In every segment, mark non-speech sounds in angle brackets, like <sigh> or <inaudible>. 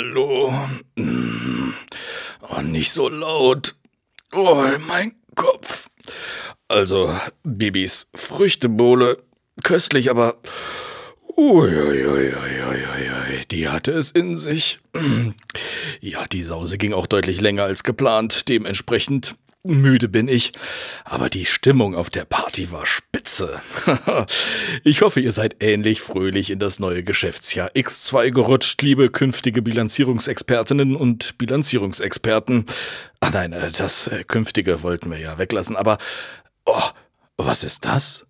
Hallo. Oh, nicht so laut. Oh, mein Kopf. Also, Bibis Früchtebowle. Köstlich, aber. Uiuiuiuiui, die hatte es in sich. Ja, die Sause ging auch deutlich länger als geplant. Dementsprechend müde bin ich. Aber die Stimmung auf der Party war spannend Katze. <laughs> ich hoffe, ihr seid ähnlich fröhlich in das neue Geschäftsjahr X2 gerutscht, liebe künftige Bilanzierungsexpertinnen und Bilanzierungsexperten. Ah nein, äh, das äh, künftige wollten wir ja weglassen, aber oh, was ist das?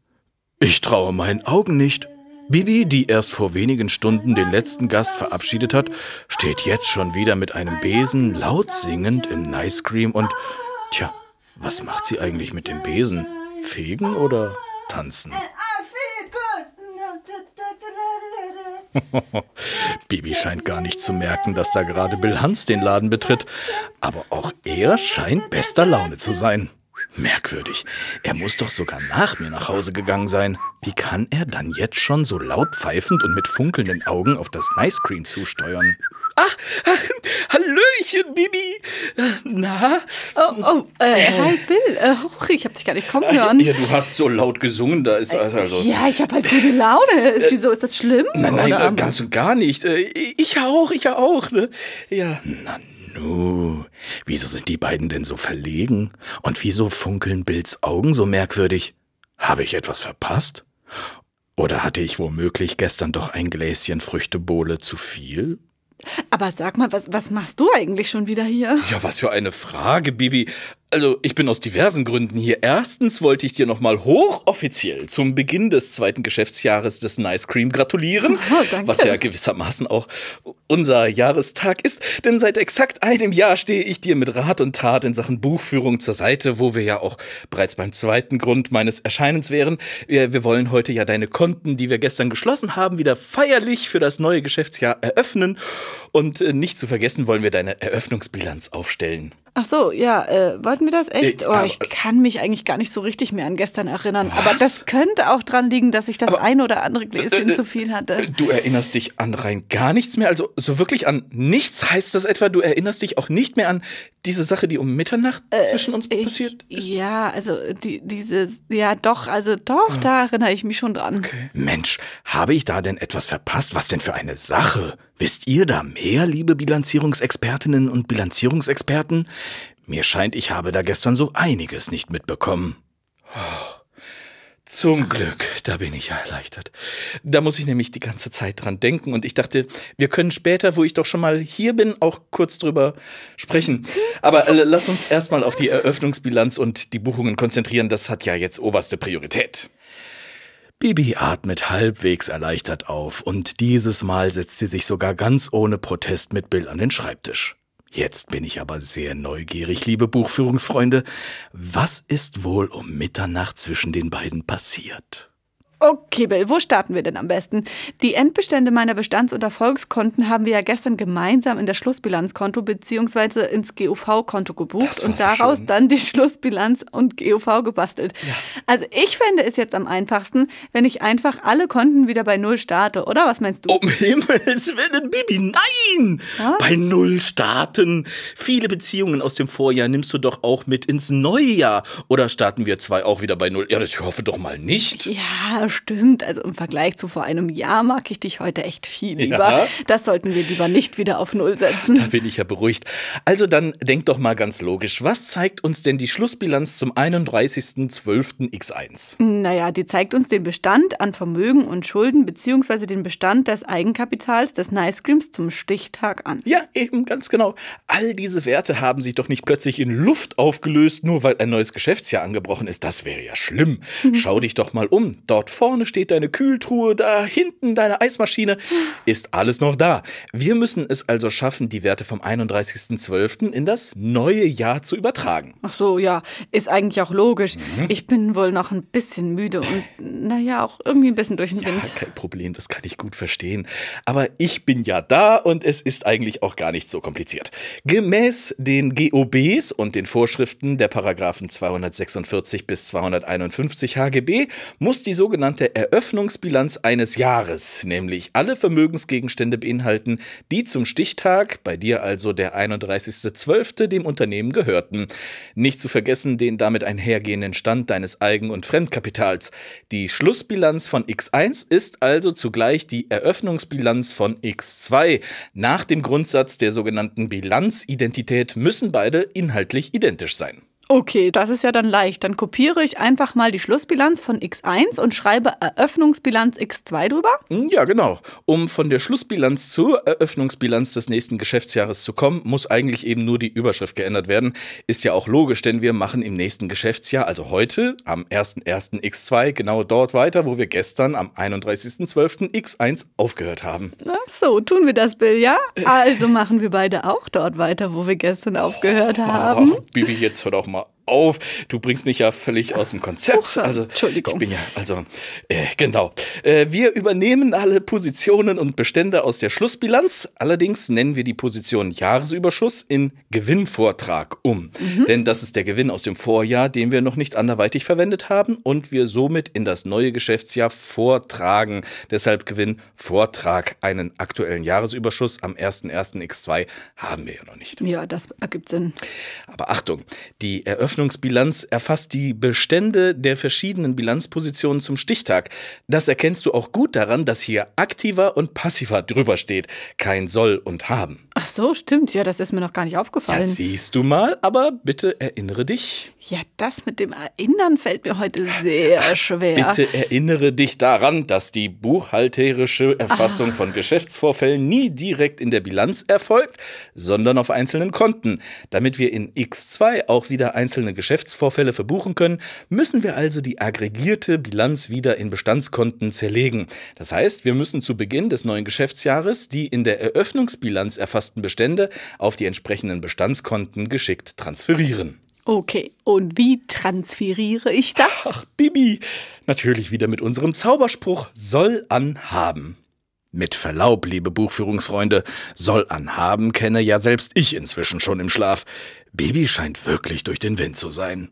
Ich traue meinen Augen nicht. Bibi, die erst vor wenigen Stunden den letzten Gast verabschiedet hat, steht jetzt schon wieder mit einem Besen laut singend im Nice Cream und tja, was macht sie eigentlich mit dem Besen? Fegen oder tanzen. Bibi scheint gar nicht zu merken, dass da gerade Bill Hans den Laden betritt, aber auch er scheint bester Laune zu sein. Merkwürdig. Er muss doch sogar nach mir nach Hause gegangen sein. Wie kann er dann jetzt schon so laut pfeifend und mit funkelnden Augen auf das Nice Cream zusteuern? Ach, ah, Hallöchen, Bibi. Na? Oh, oh äh, hi Bill. Äh, hoch, ich hab dich gar nicht kommen ah, hören. Ja, du hast so laut gesungen, da ist äh, also. Ja, ich habe halt gute Laune. Äh, ist, wieso ist das schlimm? Nein, nein, Oder? Äh, ganz und gar nicht. Ich auch, ich auch. Ne? Ja. Na, nu. Wieso sind die beiden denn so verlegen? Und wieso funkeln Bills Augen so merkwürdig? Habe ich etwas verpasst? Oder hatte ich womöglich gestern doch ein Gläschen Früchtebohle zu viel? Aber sag mal, was, was machst du eigentlich schon wieder hier? Ja, was für eine Frage, Bibi. Also, ich bin aus diversen Gründen hier. Erstens wollte ich dir nochmal hochoffiziell zum Beginn des zweiten Geschäftsjahres des Nice Cream gratulieren. Oh, danke. Was ja gewissermaßen auch unser Jahrestag ist. Denn seit exakt einem Jahr stehe ich dir mit Rat und Tat in Sachen Buchführung zur Seite, wo wir ja auch bereits beim zweiten Grund meines Erscheinens wären. Wir, wir wollen heute ja deine Konten, die wir gestern geschlossen haben, wieder feierlich für das neue Geschäftsjahr eröffnen. Und äh, nicht zu vergessen wollen wir deine Eröffnungsbilanz aufstellen. Ach so, ja, äh, wollten wir das echt? Ich, äh, oh, ich kann mich eigentlich gar nicht so richtig mehr an gestern erinnern. Was? Aber das könnte auch dran liegen, dass ich das aber, ein oder andere äh, Gläschen äh, zu viel hatte. Äh, du erinnerst dich an rein gar nichts mehr? Also so wirklich an nichts heißt das etwa, du erinnerst dich auch nicht mehr an diese Sache, die um Mitternacht zwischen uns ich, passiert ist? Ja, also die, diese, ja doch, also doch, ah. da erinnere ich mich schon dran. Okay. Mensch, habe ich da denn etwas verpasst? Was denn für eine Sache? Wisst ihr da mehr, liebe Bilanzierungsexpertinnen und Bilanzierungsexperten? Mir scheint, ich habe da gestern so einiges nicht mitbekommen. Oh, zum Glück, da bin ich ja erleichtert. Da muss ich nämlich die ganze Zeit dran denken und ich dachte, wir können später, wo ich doch schon mal hier bin, auch kurz drüber sprechen. Aber äh, lass uns erstmal auf die Eröffnungsbilanz und die Buchungen konzentrieren, das hat ja jetzt oberste Priorität. Bibi atmet halbwegs erleichtert auf und dieses Mal setzt sie sich sogar ganz ohne Protest mit Bill an den Schreibtisch. Jetzt bin ich aber sehr neugierig, liebe Buchführungsfreunde. Was ist wohl um Mitternacht zwischen den beiden passiert? Okay, Bill, wo starten wir denn am besten? Die Endbestände meiner Bestands- und Erfolgskonten haben wir ja gestern gemeinsam in das Schlussbilanzkonto bzw. ins GUV-Konto gebucht und daraus so dann die Schlussbilanz und GUV gebastelt. Ja. Also ich fände es jetzt am einfachsten, wenn ich einfach alle Konten wieder bei Null starte, oder? Was meinst du? Um Himmels Willen, Bibi, nein! Was? Bei Null starten. Viele Beziehungen aus dem Vorjahr nimmst du doch auch mit ins neue Jahr. Oder starten wir zwei auch wieder bei Null? Ja, das ich hoffe doch mal nicht. Ja, aber stimmt, also im Vergleich zu vor einem Jahr mag ich dich heute echt viel lieber. Ja. Das sollten wir lieber nicht wieder auf Null setzen. Da bin ich ja beruhigt. Also dann denk doch mal ganz logisch, was zeigt uns denn die Schlussbilanz zum 31.12.x1? Naja, die zeigt uns den Bestand an Vermögen und Schulden bzw. den Bestand des Eigenkapitals des Nice Creams zum Stichtag an. Ja, eben, ganz genau. All diese Werte haben sich doch nicht plötzlich in Luft aufgelöst, nur weil ein neues Geschäftsjahr angebrochen ist. Das wäre ja schlimm. <laughs> Schau dich doch mal um. Dort vorne steht deine Kühltruhe, da hinten deine Eismaschine, ist alles noch da. Wir müssen es also schaffen, die Werte vom 31.12. in das neue Jahr zu übertragen. Ach so, ja, ist eigentlich auch logisch. Mhm. Ich bin wohl noch ein bisschen müde und naja, auch irgendwie ein bisschen durch den Wind. kein Problem, das kann ich gut verstehen. Aber ich bin ja da und es ist eigentlich auch gar nicht so kompliziert. Gemäß den GOBs und den Vorschriften der Paragraphen 246 bis 251 HGB muss die sogenannte sogenannte Eröffnungsbilanz eines Jahres, nämlich alle Vermögensgegenstände beinhalten, die zum Stichtag, bei dir also der 31.12., dem Unternehmen gehörten. Nicht zu vergessen den damit einhergehenden Stand deines Eigen- und Fremdkapitals. Die Schlussbilanz von X1 ist also zugleich die Eröffnungsbilanz von X2. Nach dem Grundsatz der sogenannten Bilanzidentität müssen beide inhaltlich identisch sein. Okay, das ist ja dann leicht. Dann kopiere ich einfach mal die Schlussbilanz von x1 und schreibe Eröffnungsbilanz x2 drüber? Hm, ja, genau. Um von der Schlussbilanz zur Eröffnungsbilanz des nächsten Geschäftsjahres zu kommen, muss eigentlich eben nur die Überschrift geändert werden. Ist ja auch logisch, denn wir machen im nächsten Geschäftsjahr, also heute, am 1.1. x2, genau dort weiter, wo wir gestern am 31.12. x1 aufgehört haben. Ach so, tun wir das, Bill, ja? <laughs> Also machen wir beide auch dort weiter, wo wir gestern aufgehört haben. Oh, Bibi, jetzt hört auch mal auf. Du bringst mich ja völlig aus dem Konzept. Also, Entschuldigung. Ich bin ja, also, äh, genau. Äh, wir übernehmen alle Positionen und Bestände aus der Schlussbilanz. Allerdings nennen wir die Position Jahresüberschuss in Gewinnvortrag um. Mhm. Denn das ist der Gewinn aus dem Vorjahr, den wir noch nicht anderweitig verwendet haben und wir somit in das neue Geschäftsjahr vortragen. Deshalb Gewinnvortrag. Einen aktuellen Jahresüberschuss am 0101x 2 haben wir ja noch nicht. Ja, das ergibt Sinn. Aber Achtung, die Eröffnung Rechnungsbilanz erfasst die Bestände der verschiedenen Bilanzpositionen zum Stichtag. Das erkennst du auch gut daran, dass hier aktiver und passiver drüber steht. Kein soll und haben. Ach so, stimmt. Ja, das ist mir noch gar nicht aufgefallen. Ja, siehst du mal, aber bitte erinnere dich. Ja, das mit dem Erinnern fällt mir heute sehr schwer. Bitte erinnere dich daran, dass die buchhalterische Erfassung Ach. von Geschäftsvorfällen nie direkt in der Bilanz erfolgt, sondern auf einzelnen Konten. Damit wir in X2 auch wieder einzelne Geschäftsvorfälle verbuchen können, müssen wir also die aggregierte Bilanz wieder in Bestandskonten zerlegen. Das heißt, wir müssen zu Beginn des neuen Geschäftsjahres die in der Eröffnungsbilanz erfassten angepassten Bestände auf die entsprechenden Bestandskonten geschickt transferieren. Okay, und wie transferiere ich das? <laughs> Ach, Bibi, natürlich wieder mit unserem Zauberspruch soll anhaben. Mit Verlaub, liebe Buchführungsfreunde, soll anhaben kenne ja selbst ich inzwischen schon im Schlaf. Bibi scheint wirklich durch den Wind zu sein.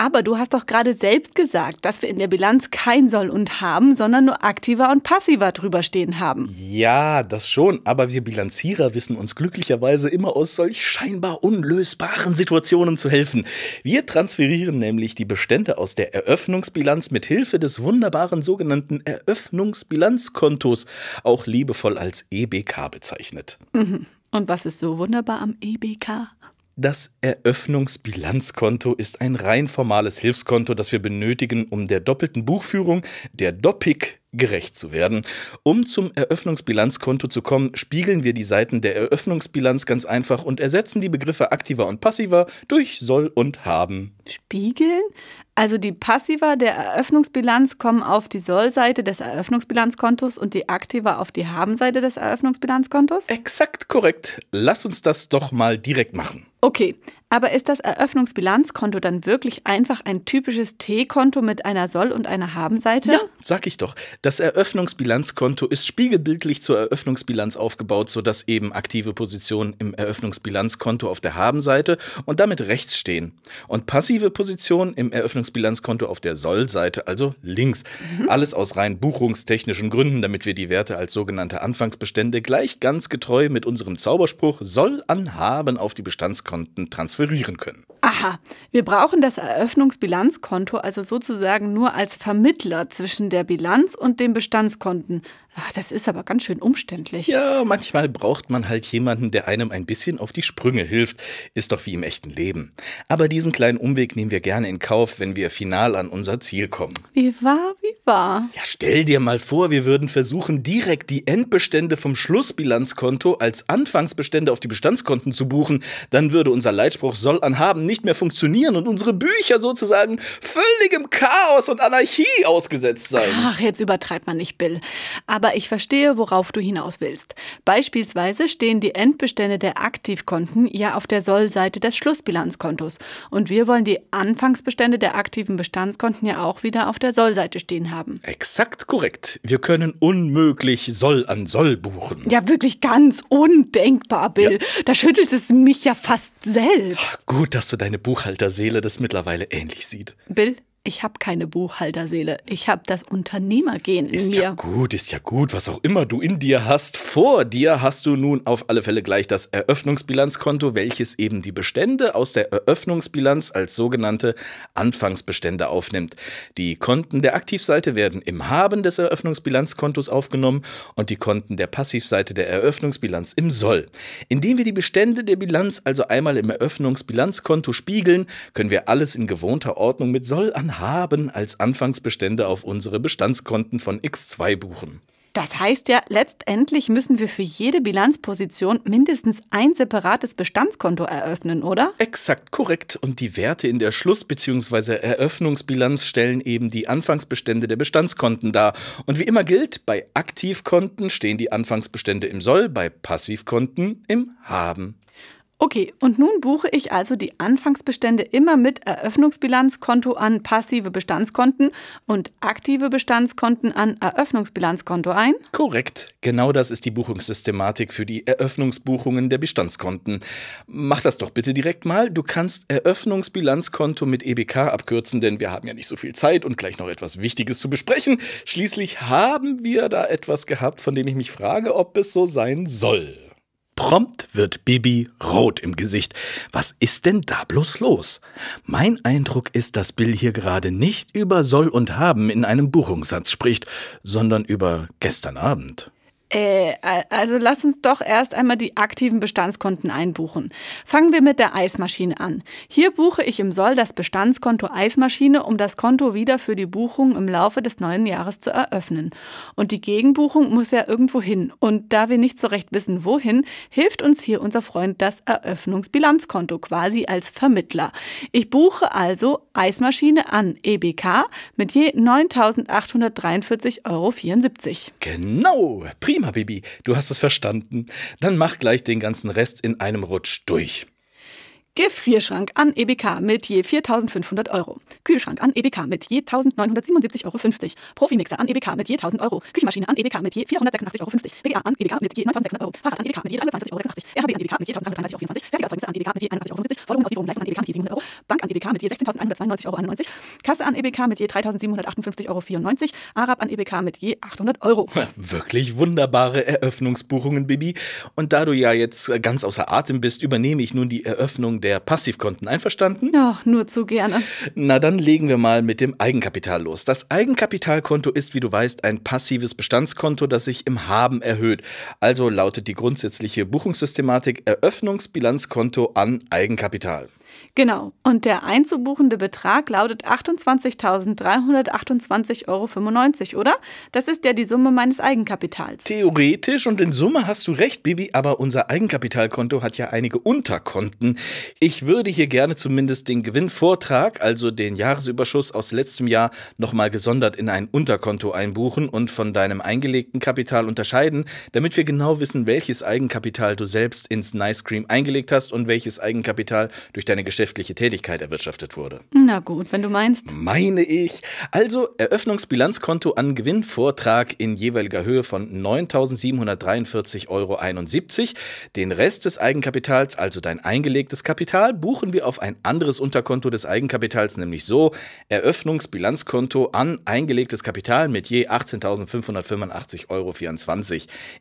Aber du hast doch gerade selbst gesagt, dass wir in der Bilanz kein Soll und haben, sondern nur aktiver und passiver drüber stehen haben. Ja, das schon. Aber wir Bilanzierer wissen uns glücklicherweise immer aus solch scheinbar unlösbaren Situationen zu helfen. Wir transferieren nämlich die Bestände aus der Eröffnungsbilanz mit Hilfe des wunderbaren sogenannten Eröffnungsbilanzkontos, auch liebevoll als EBK bezeichnet. Mhm. Und was ist so wunderbar am EBK? Das Eröffnungsbilanzkonto ist ein rein formales Hilfskonto, das wir benötigen, um der doppelten Buchführung, der Doppik, gerecht zu werden. Um zum Eröffnungsbilanzkonto zu kommen, spiegeln wir die Seiten der Eröffnungsbilanz ganz einfach und ersetzen die Begriffe aktiver und passiver durch soll und haben. Spiegeln? Also die Passiva der Eröffnungsbilanz kommen auf die Soll-Seite des Eröffnungsbilanzkontos und die Aktiva auf die Haben-Seite des Eröffnungsbilanzkontos? Exakt korrekt. Lass uns das doch mal direkt machen. Okay, aber ist das Eröffnungsbilanzkonto dann wirklich einfach ein typisches T-Konto mit einer Soll- und einer Habenseite? Ja, sag ich doch. Das Eröffnungsbilanzkonto ist spiegelbildlich zur Eröffnungsbilanz aufgebaut, sodass eben aktive Positionen im Eröffnungsbilanzkonto auf der Habenseite und damit rechts stehen und passive Positionen im Eröffnungsbilanzkonto auf der Sollseite, also links. Mhm. Alles aus rein buchungstechnischen Gründen, damit wir die Werte als sogenannte Anfangsbestände gleich ganz getreu mit unserem Zauberspruch Soll an Haben auf die Bestandskonten transferieren transferieren können. Aha, wir brauchen das Eröffnungsbilanzkonto also sozusagen nur als Vermittler zwischen der Bilanz und den Bestandskonten, Ach, das ist aber ganz schön umständlich. Ja, manchmal braucht man halt jemanden, der einem ein bisschen auf die Sprünge hilft. Ist doch wie im echten Leben. Aber diesen kleinen Umweg nehmen wir gerne in Kauf, wenn wir final an unser Ziel kommen. Wie war, wie war? Ja, stell dir mal vor, wir würden versuchen, direkt die Endbestände vom Schlussbilanzkonto als Anfangsbestände auf die Bestandskonten zu buchen. Dann würde unser Leitspruch soll an haben nicht mehr funktionieren und unsere Bücher sozusagen völligem Chaos und Anarchie ausgesetzt sein. Ach, jetzt übertreibt man nicht, Bill. Aber aber ich verstehe, worauf du hinaus willst. Beispielsweise stehen die Endbestände der Aktivkonten ja auf der Sollseite des Schlussbilanzkontos und wir wollen die Anfangsbestände der aktiven Bestandskonten ja auch wieder auf der Sollseite stehen haben. Exakt korrekt. Wir können unmöglich Soll an Soll buchen. Ja, wirklich ganz undenkbar, Bill. Ja. Da schüttelt es mich ja fast selbst. Ach, gut, dass du deine Buchhalterseele das mittlerweile ähnlich sieht. Bill, ich habe keine Buchhalterseele. Ich habe das Unternehmergehen in ist mir. Ist ja gut, ist ja gut. Was auch immer du in dir hast, vor dir hast du nun auf alle Fälle gleich das Eröffnungsbilanzkonto, welches eben die Bestände aus der Eröffnungsbilanz als sogenannte Anfangsbestände aufnimmt. Die Konten der Aktivseite werden im Haben des Eröffnungsbilanzkontos aufgenommen und die Konten der Passivseite der Eröffnungsbilanz im Soll. Indem wir die Bestände der Bilanz also einmal im Eröffnungsbilanzkonto spiegeln, können wir alles in gewohnter Ordnung mit Soll anhalten haben als Anfangsbestände auf unsere Bestandskonten von X2 buchen. Das heißt ja, letztendlich müssen wir für jede Bilanzposition mindestens ein separates Bestandskonto eröffnen, oder? Exakt korrekt. Und die Werte in der Schluss- bzw. Eröffnungsbilanz stellen eben die Anfangsbestände der Bestandskonten dar. Und wie immer gilt, bei Aktivkonten stehen die Anfangsbestände im Soll, bei Passivkonten im Haben. Okay, und nun buche ich also die Anfangsbestände immer mit Eröffnungsbilanzkonto an passive Bestandskonten und aktive Bestandskonten an Eröffnungsbilanzkonto ein? Korrekt, genau das ist die Buchungssystematik für die Eröffnungsbuchungen der Bestandskonten. Mach das doch bitte direkt mal. Du kannst Eröffnungsbilanzkonto mit EBK abkürzen, denn wir haben ja nicht so viel Zeit und gleich noch etwas Wichtiges zu besprechen. Schließlich haben wir da etwas gehabt, von dem ich mich frage, ob es so sein soll. Prompt wird Bibi rot im Gesicht. Was ist denn da bloß los? Mein Eindruck ist, dass Bill hier gerade nicht über Soll und Haben in einem Buchungssatz spricht, sondern über gestern Abend. Äh, also lass uns doch erst einmal die aktiven Bestandskonten einbuchen. Fangen wir mit der Eismaschine an. Hier buche ich im Soll das Bestandskonto Eismaschine, um das Konto wieder für die Buchung im Laufe des neuen Jahres zu eröffnen. Und die Gegenbuchung muss ja irgendwo hin. Und da wir nicht so recht wissen, wohin, hilft uns hier unser Freund das Eröffnungsbilanzkonto quasi als Vermittler. Ich buche also Eismaschine an EBK mit je 9.843,74 Euro. Genau, prima. Prima, Bibi, du hast es verstanden. Dann mach gleich den ganzen Rest in einem Rutsch durch. Gefrierschrank an EBK mit je 4.500 Euro. Kühlschrank an EBK mit je 1.977,50 Euro. Profimixer an EBK mit je 1.000 Euro. Küchenmaschine an EBK mit je 486,50 Euro. BGA an EBK mit je 9.600 Euro. Fahrrad an EBK mit je 320,86 Euro. RHB an EBK mit je 1.333,24 Euro. Fertigerzeugnisse an EBK mit je 81,50 Euro. Forderungen aus Lieferung Leistung an EBK mit je 700 Euro. Bank an EBK mit je 16.192,91 Euro. Kasse an EBK mit je 3.758,94 Euro. Arab an EBK mit je 800 Euro. Wirklich wunderbare Eröffnungsbuchungen, Bibi. Und da du ja jetzt ganz außer Atem bist, übernehme ich nun die Eröffnung der der Passivkonten einverstanden? Ach, nur zu gerne. Na, dann legen wir mal mit dem Eigenkapital los. Das Eigenkapitalkonto ist, wie du weißt, ein passives Bestandskonto, das sich im Haben erhöht. Also lautet die grundsätzliche Buchungssystematik Eröffnungsbilanzkonto an Eigenkapital. Genau. Und der einzubuchende Betrag lautet 28.328,95 Euro, oder? Das ist ja die Summe meines Eigenkapitals. Theoretisch und in Summe hast du recht, Bibi, aber unser Eigenkapitalkonto hat ja einige Unterkonten. Ich würde hier gerne zumindest den Gewinnvortrag, also den Jahresüberschuss aus letztem Jahr, nochmal gesondert in ein Unterkonto einbuchen und von deinem eingelegten Kapital unterscheiden, damit wir genau wissen, welches Eigenkapital du selbst ins Nice Cream eingelegt hast und welches Eigenkapital durch deine Geschäfte geschäftliche Tätigkeit erwirtschaftet wurde. Na gut, wenn du meinst. Meine ich. Also Eröffnungsbilanzkonto an Gewinnvortrag in jeweiliger Höhe von 9.743,71 Euro. Den Rest des Eigenkapitals, also dein eingelegtes Kapital, buchen wir auf ein anderes Unterkonto des Eigenkapitals, nämlich so Eröffnungsbilanzkonto an eingelegtes Kapital mit je 18.585,24 Euro.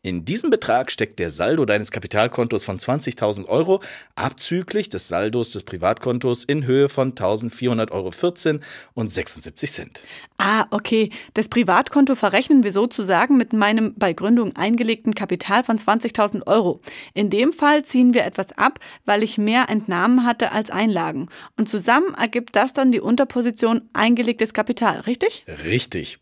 In diesem Betrag steckt der Saldo deines Kapitalkontos von 20.000 Euro abzüglich des Saldos des privaten Privatkontos in Höhe von 1.400,14 Euro und 76 Cent. Ah, okay. Das Privatkonto verrechnen wir sozusagen mit meinem bei Gründung eingelegten Kapital von 20.000 Euro. In dem Fall ziehen wir etwas ab, weil ich mehr Entnahmen hatte als Einlagen. Und zusammen ergibt das dann die Unterposition eingelegtes Kapital, richtig? Richtig.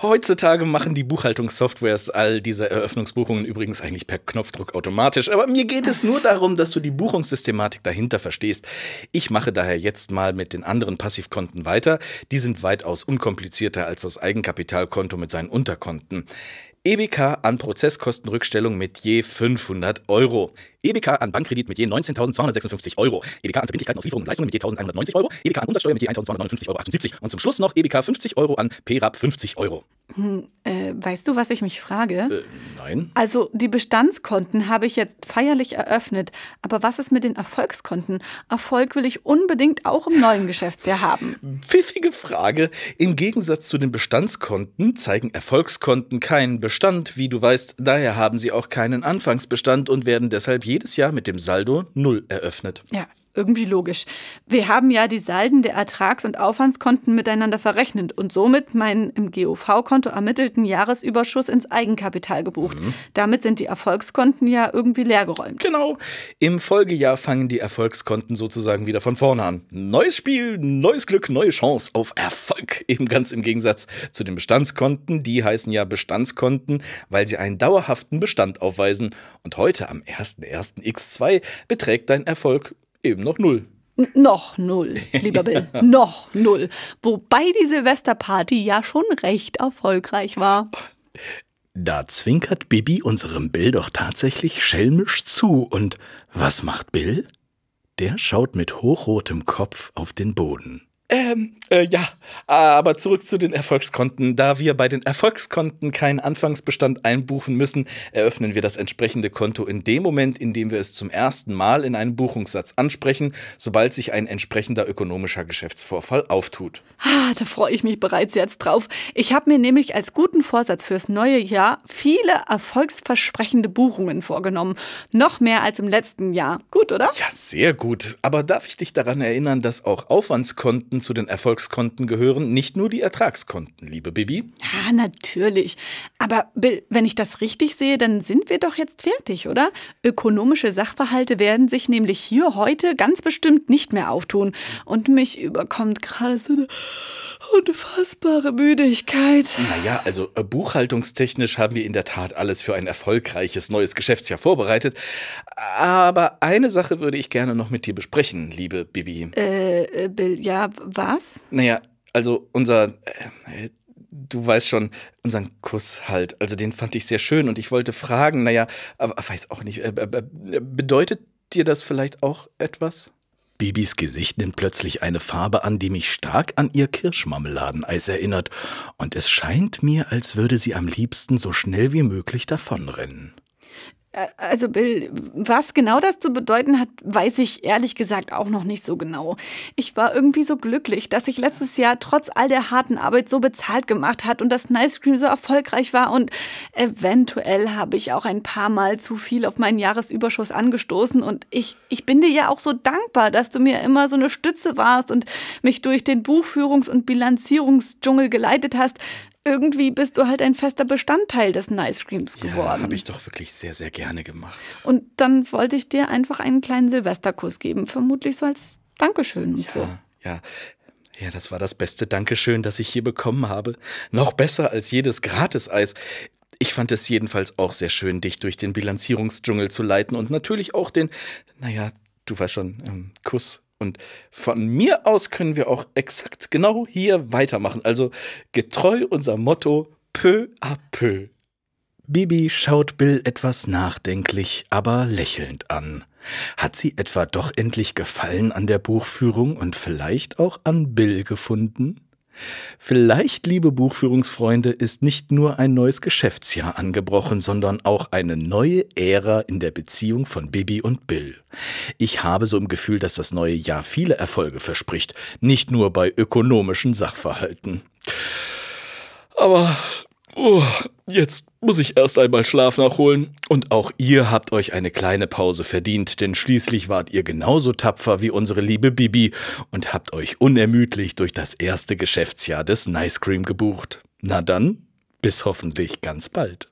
Heutzutage machen die Buchhaltungssoftwares all diese Eröffnungsbuchungen übrigens eigentlich per Knopfdruck automatisch. Aber mir geht es nur darum, dass du die Buchungssystematik dahinter verstehst. Ich mache daher jetzt mal mit den anderen Passivkonten weiter. Die sind weitaus unkomplizierter als das Eigenkapitalkonto mit seinen Unterkonten. EBK an Prozesskostenrückstellung mit je 500 Euro. EBK an Bankkredit mit je 19.256 Euro. EBK an Verbindlichkeiten aus Lieferungen und Leistungen mit je 1.190 Euro. EBK an Umsatzsteuer mit je 1.259,78 Euro. Und zum Schluss noch EBK 50 Euro an PRAP 50 Euro. Hm, äh, weißt du, was ich mich frage? Äh, nein. Also die Bestandskonten habe ich jetzt feierlich eröffnet. Aber was ist mit den Erfolgskonten? Erfolg will ich unbedingt auch im neuen Geschäftsjahr haben. Pfiffige Frage. Im Gegensatz zu den Bestandskonten zeigen Erfolgskonten keinen Bestand, wie du weißt. Daher haben sie auch keinen Anfangsbestand und werden deshalb jedes Jahr mit dem Saldo 0 eröffnet. Ja, irgendwie logisch. Wir haben ja die Salden der Ertrags- und Aufwandskonten miteinander verrechnet und somit meinen im GOV-Konto ermittelten Jahresüberschuss ins Eigenkapital gebucht. Mhm. Damit sind die Erfolgskonten ja irgendwie leergeräumt. Genau. Im Folgejahr fangen die Erfolgskonten sozusagen wieder von vorne an. Neues Spiel, neues Glück, neue Chance auf Erfolg. Eben ganz im Gegensatz zu den Bestandskonten. Die heißen ja Bestandskonten, weil sie einen dauerhaften Bestand aufweisen. Und heute am 01.01.x2 beträgt dein Erfolg eben noch null. Noch null, lieber Bill, <laughs> noch null. Wobei die Silvesterparty ja schon recht erfolgreich war. Da zwinkert Bibi unserem Bill doch tatsächlich schelmisch zu. Und was macht Bill? Der schaut mit hochrotem Kopf auf den Boden. Ähm, äh, ja, aber zurück zu den Erfolgskonten. Da wir bei den Erfolgskonten keinen Anfangsbestand einbuchen müssen, eröffnen wir das entsprechende Konto in dem Moment, in dem wir es zum ersten Mal in einem Buchungssatz ansprechen, sobald sich ein entsprechender ökonomischer Geschäftsvorfall auftut. Ah, da freue ich mich bereits jetzt drauf. Ich habe mir nämlich als guten Vorsatz fürs neue Jahr viele erfolgsversprechende Buchungen vorgenommen. Noch mehr als im letzten Jahr. Gut, oder? Ja, sehr gut. Aber darf ich dich daran erinnern, dass auch Aufwandskonten Konten zu den Erfolgskonten gehören nicht nur die Ertragskonten, liebe Bibi. Ja, natürlich. Aber Bill, wenn ich das richtig sehe, dann sind wir doch jetzt fertig, oder? Ökonomische Sachverhalte werden sich nämlich hier heute ganz bestimmt nicht mehr auftun. Und mich überkommt gerade so eine unfassbare Müdigkeit. Naja, also äh, buchhaltungstechnisch haben wir in der Tat alles für ein erfolgreiches neues Geschäftsjahr vorbereitet. Aber eine Sache würde ich gerne noch mit dir besprechen, liebe Bibi. Äh, äh Bill, ja, was? Naja, also unser, äh, du weißt schon, unseren Kuss halt. Also den fand ich sehr schön und ich wollte fragen, naja, aber weiß auch nicht, äh, äh, äh, bedeutet dir das vielleicht auch etwas? Bibis Gesicht nimmt plötzlich eine Farbe an, die mich stark an ihr Kirschmarmeladeneis erinnert, und es scheint mir, als würde sie am liebsten so schnell wie möglich davonrennen also Bill, was genau das zu bedeuten hat, weiß ich ehrlich gesagt auch noch nicht so genau. Ich war irgendwie so glücklich, dass ich letztes Jahr trotz all der harten Arbeit so bezahlt gemacht hat und dass Nice Cream so erfolgreich war und eventuell habe ich auch ein paar Mal zu viel auf meinen Jahresüberschuss angestoßen und ich, ich bin dir ja auch so dankbar, dass du mir immer so eine Stütze warst und mich durch den Buchführungs- und Bilanzierungsdschungel geleitet hast irgendwie bist du halt ein fester Bestandteil des Nice Creams geworden. Ja, habe ich doch wirklich sehr, sehr gerne gemacht. Und dann wollte ich dir einfach einen kleinen Silvesterkuss geben, vermutlich so als Dankeschön und ja, so. Ja, ja, das war das beste Dankeschön, das ich hier bekommen habe. Noch besser als jedes Gratiseis. Ich fand es jedenfalls auch sehr schön, dich durch den Bilanzierungsdschungel zu leiten und natürlich auch den, naja, du weißt schon, ähm, Kuss und von mir aus können wir auch exakt genau hier weitermachen. Also getreu unser Motto peu à peu. Bibi schaut Bill etwas nachdenklich, aber lächelnd an. Hat sie etwa doch endlich Gefallen an der Buchführung und vielleicht auch an Bill gefunden? Vielleicht, liebe Buchführungsfreunde, ist nicht nur ein neues Geschäftsjahr angebrochen, sondern auch eine neue Ära in der Beziehung von Bibi und Bill. Ich habe so im Gefühl, dass das neue Jahr viele Erfolge verspricht, nicht nur bei ökonomischen Sachverhalten. Aber oh, jetzt muss ich erst einmal Schlaf nachholen. Und auch ihr habt euch eine kleine Pause verdient, denn schließlich wart ihr genauso tapfer wie unsere liebe Bibi und habt euch unermüdlich durch das erste Geschäftsjahr des Nice Cream gebucht. Na dann, bis hoffentlich ganz bald.